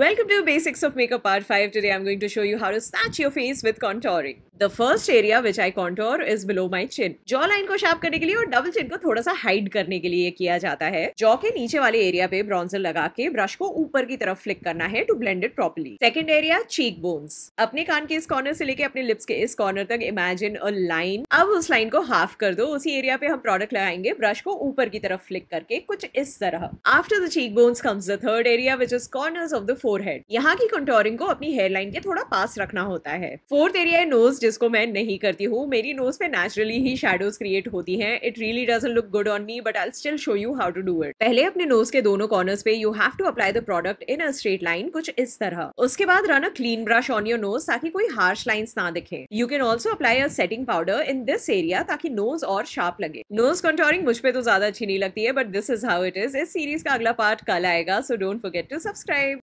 Welcome to Basics of Makeup Part 5. Today I'm going to show you how to snatch your face with contouring. The first area which I contour is below my chin jaw line को sharp करने के लिए और double chin को थोड़ा सा hide करने के लिए किया जाता है जॉ के नीचे वाले एरिया पे ब्रॉन्जर लगा के ब्रश को ऊपर की तरफ फ्लिक करना है to blend it properly second area cheekbones अपने कान के इस कॉर्नर से लेके अपने लिप्स के इस कॉर्नर तक इमेजिन अ लाइन अब उस लाइन को हाफ कर दो उसी एरिया पे हम प्रोडक्ट लगाएंगे ब्रश को ऊपर की तरफ फ्लिक करके कुछ इस तरह after the cheekbones comes the third area which is corner of the forehead यहाँ की कंटोरिंग को अपनी हेयर लाइन के थोड़ा पास रखना होता है फोर्थ एरिया नोज जिसको मैं नहीं करती हूँ मेरी नोज़ पे नेचुरली ही शेडोज क्रिएट होती हैं it really doesn't look good on me but I still show you how to do it पहले अपने नोज के दोनों कॉर्नर्स पे you have to apply the product in a straight line कुछ इस तरह उसके बाद run a clean brush on your nose ताकि कोई हार्श लाइन ना दिखे you can also apply a setting powder in this area ताकि नोज और शार्प लगे नोज कंट्रोलिंग मुझ पर तो ज्यादा अच्छी नहीं लगती है but this is how it is इस सीरीज का अगला पार्ट कल आएगा so don't forget to subscribe